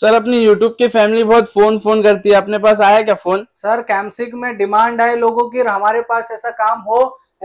sir अपनी YouTube की family बहुत फोन फोन करती है अपने पास आया क्या फोन सर कैमसिक में डिमांड है लोगों की हमारे पास ऐसा काम हो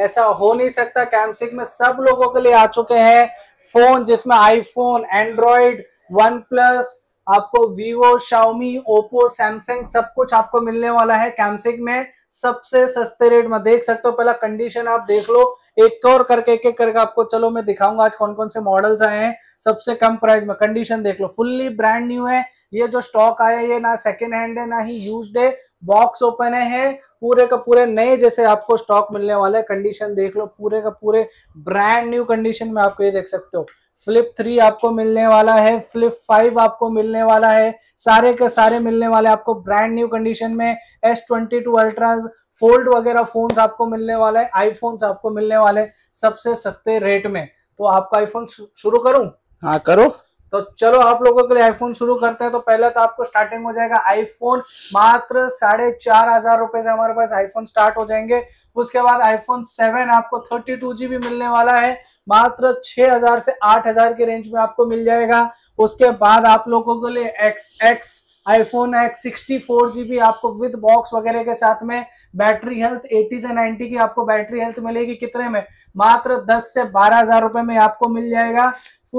ऐसा हो नहीं सकता कैमसिक में सब लोगों के लिए आ चुके हैं फोन जिसमें आईफोन एंड्रॉइड वन प्लस आपको वीवो शाओमी ओप्पो सैमसंग सब कुछ आपको मिलने वाला है कैमसिक में सबसे सस्ते रेट में देख सकते हो पहला कंडीशन आप देख लो एक और करके एक एक करके आपको चलो मैं दिखाऊंगा आज कौन कौन से मॉडल्स आए हैं सबसे कम प्राइस में कंडीशन देख लो फुल्ली ब्रांड न्यू है ये जो स्टॉक आया है ये ना सेकेंड हैंड है ना ही यूज है बॉक्स ओपन है पूरे का पूरे नए जैसे आपको स्टॉक मिलने वाला है कंडीशन देख लो पूरे का पूरे ब्रांड न्यू कंडीशन में आपको ये देख सकते हो फ्लिप थ्री आपको मिलने वाला है फ्लिप फाइव आपको मिलने वाला है सारे के सारे मिलने वाले आपको ब्रांड न्यू कंडीशन में S twenty two ultras fold वगैरह फोन्स आपको मिलने वाला है आईफोन्स आपको मिलने वाले सबसे सस्ते रेट में तो आपका आईफोन शुरू करूं हाँ करो तो चलो आप लोगों के लिए आईफोन शुरू करते हैं तो पहले तो आपको स्टार्टिंग हो जाएगा आईफोन मात्र साढ़े चार हजार रुपए से हमारे पास आईफोन स्टार्ट हो जाएंगे उसके बाद आईफोन सेवन आपको थर्टी टू भी मिलने वाला है मात्र छह हजार से आठ हजार के रेंज में आपको मिल जाएगा उसके बाद आप लोगों के लिए X X iPhone X sixty four G B आपको विद बॉक्स वगैरह के साथ में बैटरी हेल्थ एटी से नाइनटी की आपको बैटरी हेल्थ मिलेगी कितने में मात्र दस से बारह हजार रुपए में आपको मिल जाएगा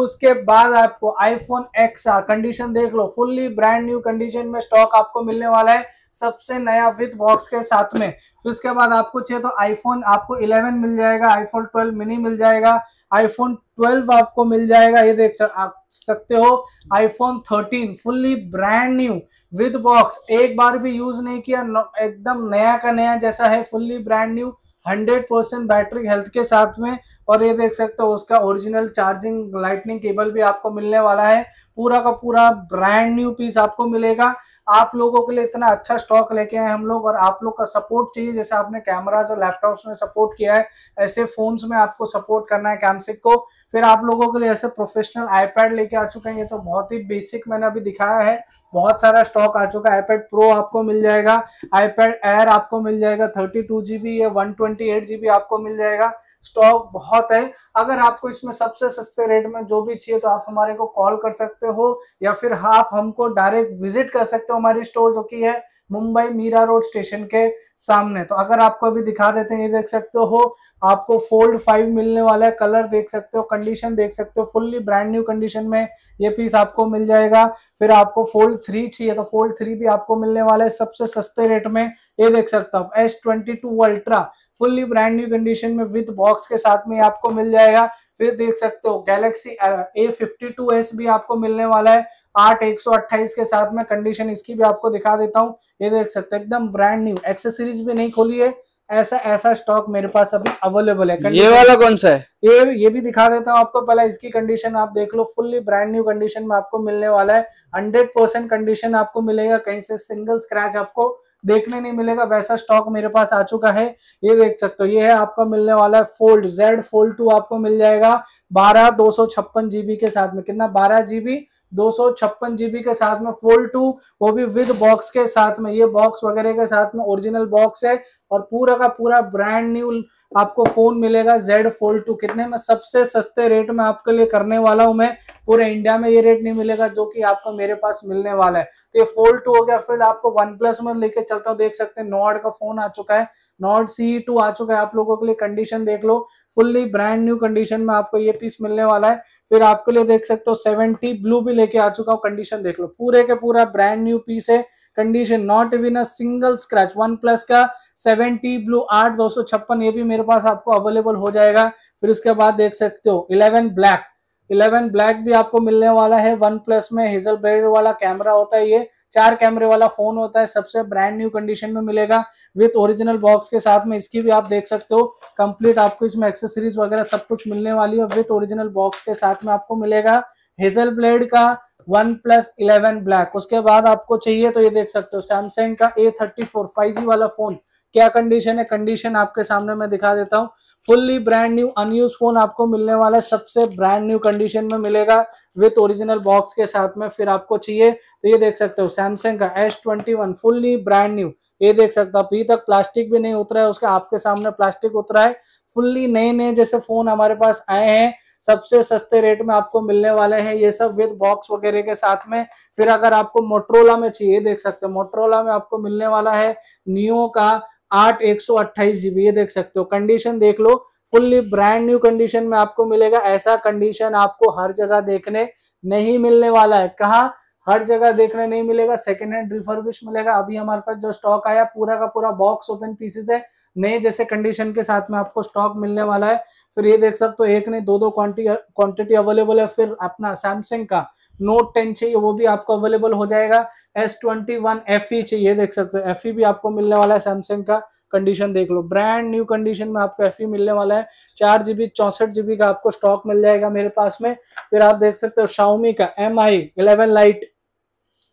उसके बाद आपको आईफोन एक्स आर कंडीशन देख लो फुल्ली ब्रांड न्यू कंडीशन में स्टॉक आपको मिलने वाला है सबसे नया विथ बॉक्स के साथ में फिर उसके बाद आपको चाहिए तो आईफोन आपको 11 मिल जाएगा आईफोन 12 मिनी मिल जाएगा आईफोन 12 आपको मिल जाएगा ये देख सक, आप सकते हो iPhone 13 fully brand new with box एक बार भी यूज नहीं किया एकदम नया का नया जैसा है fully brand new hundred percent battery health के साथ में और ये देख सकते हो उसका ओरिजिनल चार्जिंग लाइटनिंग केबल भी आपको मिलने वाला है पूरा का पूरा ब्रांड न्यू पीस आपको मिलेगा आप लोगों के लिए इतना अच्छा स्टॉक लेके आए हम लोग और आप लोग का सपोर्ट चाहिए जैसे आपने कैमराज और लैपटॉप्स में सपोर्ट किया है ऐसे फोन्स में आपको सपोर्ट करना है कैमसिक को फिर आप लोगों के लिए ऐसे प्रोफेशनल आईपैड लेके आ चुके हैं ये तो बहुत ही बेसिक मैंने अभी दिखाया है बहुत सारा स्टॉक आ चुका है आईपैड प्रो आपको मिल जाएगा आईपैड एयर आपको मिल जाएगा थर्टी टू जीबी या वन ट्वेंटी एट जीबी आपको मिल जाएगा स्टॉक बहुत है अगर आपको इसमें सबसे सस्ते रेट में जो भी चाहिए तो आप हमारे को कॉल कर सकते हो या फिर आप हमको डायरेक्ट विजिट कर सकते हो हमारी स्टोर जो की है मुंबई मीरा रोड स्टेशन के सामने तो अगर आपको अभी दिखा देते हैं ये देख सकते हो आपको फोल्ड फाइव मिलने वाला है कलर देख सकते हो कंडीशन देख सकते हो फुल्ली ब्रांड न्यू कंडीशन में ये पीस आपको मिल जाएगा फिर आपको फोल्ड थ्री चाहिए तो फोल्ड थ्री भी आपको मिलने वाला है सबसे सस्ते रेट में ये देख सकते हो S twenty two ultra fully brand new condition में विद बॉक्स के साथ में आपको मिल जाएगा फिर देख सकते हो Galaxy A fifty two S भी आपको मिलने वाला है आठ एक सौ अट्ठाईस के साथ में कंडीशन इसकी भी आपको दिखा देता हूँ ये देख सकते हो एकदम ब्रांड न्यू एक्सेसरीज भी नहीं खोली है ऐसा ऐसा स्टॉक मेरे पास अभी अवेलेबल है ये वाला कौन सा है ये ये भी दिखा देता हूँ आपको पहले इसकी कंडीशन आप देख लो फुल्ली ब्रांड न्यू कंडीशन में आपको मिलने वाला है हंड्रेड परसेंट कंडीशन आपको मिलेगा कहीं से सिंगल स्क्रैच आपको देखने नहीं मिलेगा वैसा स्टॉक मेरे पास आ चुका है ये देख सकते हो ये है आपका मिलने वाला है फोल्ड जेड फोल्ड टू आपको मिल जाएगा बारह दो सौ छप्पन जीबी के साथ में कितना बारह जीबी दो सौ छप्पन जीबी के साथ में फोल टू वो भी विद बॉक्स के साथ में ये बॉक्स वगैरह के साथ में ओरिजिनल बॉक्स है और पूरा का पूरा ब्रांड न्यू आपको फोन मिलेगा जेड फोल टू कितने में सबसे सस्ते रेट में आपके लिए करने वाला हूं मैं पूरे इंडिया में ये रेट नहीं मिलेगा जो कि आपको मेरे पास मिलने वाला है तो ये फोल टू हो गया फिर आपको वन प्लस में लेके चलता हूँ देख सकते हैं नॉड का फोन आ चुका है नॉड सी टू आ चुका है आप लोगों के लिए कंडीशन देख लो फुल्ली ब्रांड न्यू कंडीशन में आपको ये पीस मिलने वाला है फिर आपके लिए देख सकते हो सेवेंटी ब्लू भी लेके आ चुका हूँ कंडीशन देख लो पूरे के पूरा ब्रांड न्यू पीस है condition not even a single scratch one plus का सेवेंटी ब्लू आठ दो सौ छप्पन ये भी मेरे पास आपको अवेलेबल हो जाएगा फिर उसके बाद देख सकते हो इलेवन ब्लैक इलेवन ब्लैक भी आपको मिलने वाला है वन प्लस में हिजल बेड वाला कैमरा होता है ये चार कैमरे वाला फोन होता है सबसे ब्रांड न्यू कंडीशन में मिलेगा विथ ओरिजिनल बॉक्स के साथ में इसकी भी आप देख सकते हो कंप्लीट आपको इसमें एक्सेसरीज वगैरह सब कुछ मिलने वाली है विथ ओरिजिनल बॉक्स के साथ में आपको मिलेगा हेजल ब्लेड का वन प्लस इलेवन ब्लैक उसके बाद आपको चाहिए तो ये देख सकते हो सैमसंग का A thirty four five G वाला फोन क्या कंडीशन है कंडीशन आपके सामने मैं दिखा देता हूँ fully brand new unused phone आपको मिलने वाला है सबसे ब्रांड न्यू कंडीशन में मिलेगा विथ ओरिजिनल बॉक्स के साथ में फिर आपको चाहिए तो ये देख सकते हो सैमसंग का S twenty one fully brand new ये देख सकते हो अभी तक प्लास्टिक भी नहीं उतरा है उसके आपके सामने प्लास्टिक उतरा है फुल्ली नए नए जैसे फोन हमारे पास आए हैं सबसे सस्ते रेट में आपको मिलने वाले हैं ये सब विद बॉक्स वगैरह के साथ में फिर अगर आपको मोट्रोला में चाहिए देख सकते हो मोट्रोला में आपको मिलने वाला है नियो का आठ एक सौ अट्ठाईस जीबी ये देख सकते हो कंडीशन देख लो फुल्ली ब्रांड न्यू कंडीशन में आपको मिलेगा ऐसा कंडीशन आपको हर जगह देखने नहीं मिलने वाला है कहा हर जगह देखने नहीं मिलेगा सेकेंड हैंड रिफर्बिश मिलेगा अभी हमारे पास जो स्टॉक आया पूरा का पूरा बॉक्स ओपन पीसेस है नए जैसे कंडीशन के साथ में आपको स्टॉक मिलने वाला है फिर ये देख सकते हो एक नहीं दो दो क्वांटिटी क्वांटिटी अवेलेबल है फिर अपना सैमसंग का नोट टेन चाहिए वो भी आपको अवेलेबल हो जाएगा S twenty one F E चाहिए देख सकते हो एफ ई भी आपको मिलने वाला है सैमसंग का कंडीशन देख लो ब्रांड न्यू कंडीशन में आपको एफ ई e मिलने वाला है चार जीबी चौंसठ जीबी का आपको स्टॉक मिल जाएगा मेरे पास में फिर आप देख सकते हो शाउमी का एम आई इलेवन लाइट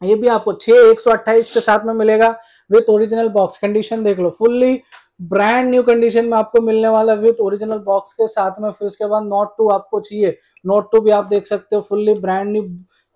ये भी आपको छह एक सौ अट्ठाईस के साथ में मिलेगा विथ ओरिजिनल बॉक्स कंडीशन देख लो फुल्ली ब्रांड न्यू कंडीशन में आपको मिलने वाला विथ ओरिजिनल बॉक्स के साथ में फिर उसके बाद नोट टू आपको चाहिए नोट टू भी आप देख सकते हो फुल्ली ब्रांड न्यू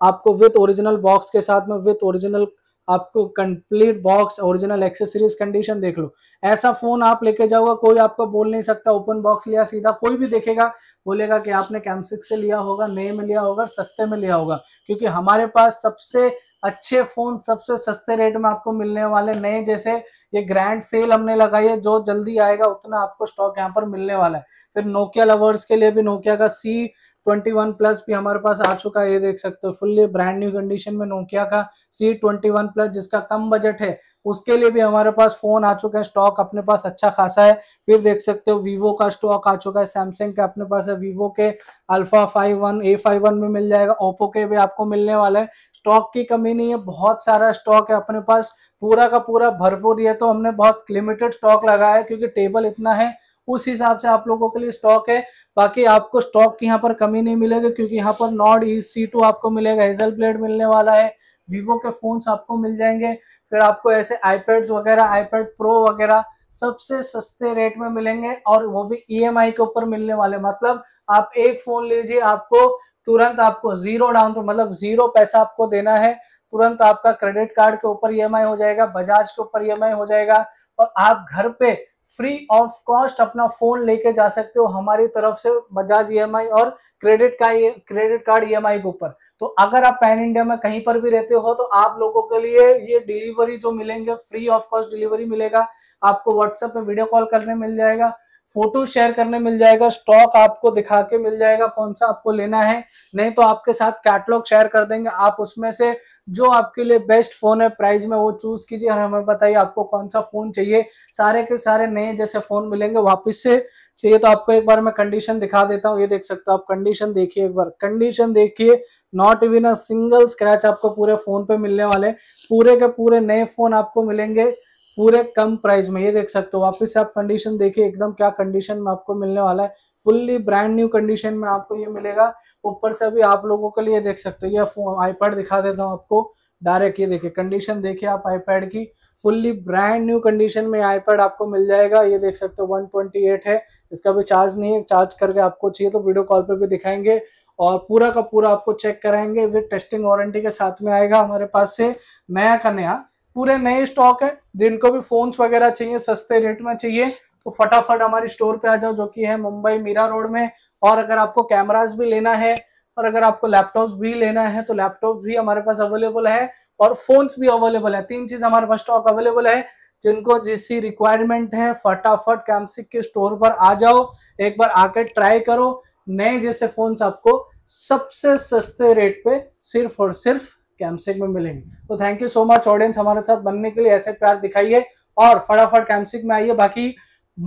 आपको विथ ओरिजिनल बॉक्स के साथ में विथ ओरिजिनल आपको complete box original accessories condition देख लो ऐसा फोन आप लेके जाओगे कोई आपको बोल नहीं सकता ओपन बॉक्स लिया सीधा कोई भी देखेगा बोलेगा कि आपने कैमसिक से लिया होगा नए में लिया होगा सस्ते में लिया होगा क्योंकि हमारे पास सबसे अच्छे फोन सबसे सस्ते रेट में आपको मिलने वाले नए जैसे ये ग्रैंड सेल हमने लगाई है जो जल्दी आएगा उतना आपको स्टॉक यहाँ पर मिलने वाला है फिर नोकिया लवर्स के लिए भी नोकिया का सी ट्वेंटी वन प्लस भी हमारे पास आ चुका है ये देख सकते हो फुल्ली ब्रांड न्यू कंडीशन में नोकिया का सी ट्वेंटी वन प्लस जिसका कम बजट है उसके लिए भी हमारे पास फोन आ चुका है स्टॉक अपने पास अच्छा खासा है फिर देख सकते हो वीवो का स्टॉक आ चुका है सैमसंग का अपने पास है वीवो के alpha five one A five one में मिल जाएगा ओप्पो के भी आपको मिलने वाला है स्टॉक की कमी नहीं है बहुत सारा स्टॉक है अपने पास पूरा का पूरा भरपूर है तो हमने बहुत लिमिटेड स्टॉक लगाया है क्योंकि टेबल इतना है उस हिसाब से आप लोगों के लिए स्टॉक है बाकी आपको स्टॉक की यहाँ पर कमी नहीं मिलेगी क्योंकि यहाँ पर नॉर्ड ई सी टू आपको मिलेगा हेजल ब्लेड मिलने वाला है वीवो के फोन्स आपको मिल जाएंगे फिर आपको ऐसे आईपैड्स वगैरह आईपैड प्रो वगैरह सबसे सस्ते रेट में मिलेंगे और वो भी ईएमआई e के ऊपर मिलने वाले मतलब आप एक फोन लीजिए आपको तुरंत आपको जीरो डाउन पे मतलब जीरो पैसा आपको देना है तुरंत आपका क्रेडिट कार्ड के ऊपर ई e हो जाएगा बजाज के ऊपर ई e हो जाएगा और आप घर पे फ्री ऑफ कॉस्ट अपना फोन लेके जा सकते हो हमारी तरफ से बजाज ई e और क्रेडिट का क्रेडिट कार्ड ई के ऊपर तो अगर आप पैन इंडिया में कहीं पर भी रहते हो तो आप लोगों के लिए ये डिलीवरी जो मिलेंगे फ्री ऑफ कॉस्ट डिलीवरी मिलेगा आपको व्हाट्सएप पे वीडियो कॉल करने मिल जाएगा फोटो शेयर करने मिल जाएगा स्टॉक आपको दिखा के मिल जाएगा कौन सा आपको लेना है नहीं तो आपके साथ कैटलॉग शेयर कर देंगे आप उसमें से जो आपके लिए बेस्ट फोन है प्राइस में वो चूज कीजिए और हमें बताइए आपको कौन सा फोन चाहिए सारे के सारे नए जैसे फोन मिलेंगे वापस से चाहिए तो आपको एक बार मैं कंडीशन दिखा देता हूँ ये देख सकते हो आप कंडीशन देखिए एक बार कंडीशन देखिए not even a single scratch आपको पूरे फोन पे मिलने वाले पूरे के पूरे नए फोन आपको मिलेंगे पूरे कम प्राइस में ये देख सकते हो वापस आप कंडीशन देखिए एकदम क्या कंडीशन में आपको मिलने वाला है फुल्ली ब्रांड न्यू कंडीशन में आपको ये मिलेगा ऊपर से अभी आप लोगों के लिए देख सकते हो ये आईपैड दिखा देता हूँ आपको डायरेक्ट ये देखिए कंडीशन देखिए आप आईपैड की फुल्ली ब्रांड न्यू कंडीशन में आईपैड आपको मिल जाएगा ये देख सकते हो 128 है इसका भी चार्ज नहीं है चार्ज करके आपको चाहिए तो वीडियो कॉल पे भी दिखाएंगे और पूरा का पूरा आपको चेक कराएंगे विद टेस्टिंग वारंटी के साथ में आएगा हमारे पास से नया का नया पूरे नए स्टॉक है जिनको भी फोन्स वगैरह चाहिए सस्ते रेट में चाहिए तो फटाफट हमारे स्टोर पे आ जाओ जो कि है मुंबई मीरा रोड में और अगर आपको कैमराज भी लेना है और अगर आपको लैपटॉप भी लेना है तो लैपटॉप भी हमारे पास अवेलेबल है और फोन्स भी अवेलेबल है तीन चीज हमारे पास स्टॉक अवेलेबल है जिनको जैसी रिक्वायरमेंट है फटाफट कैमसिक के स्टोर पर आ जाओ एक बार आकर ट्राई करो नए जैसे फोन्स आपको सबसे सस्ते रेट पे सिर्फ और सिर्फ कैमसेक में मिलेंगे तो thank you so much audience हमारे साथ बनने के लिए ऐसे प्यार दिखाइए और फटाफट कैमसिक में आइए बाकी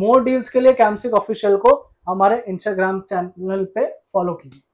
मोर डील्स के लिए कैम्सिक ऑफिशियल को हमारे इंस्टाग्राम चैनल पे फॉलो कीजिए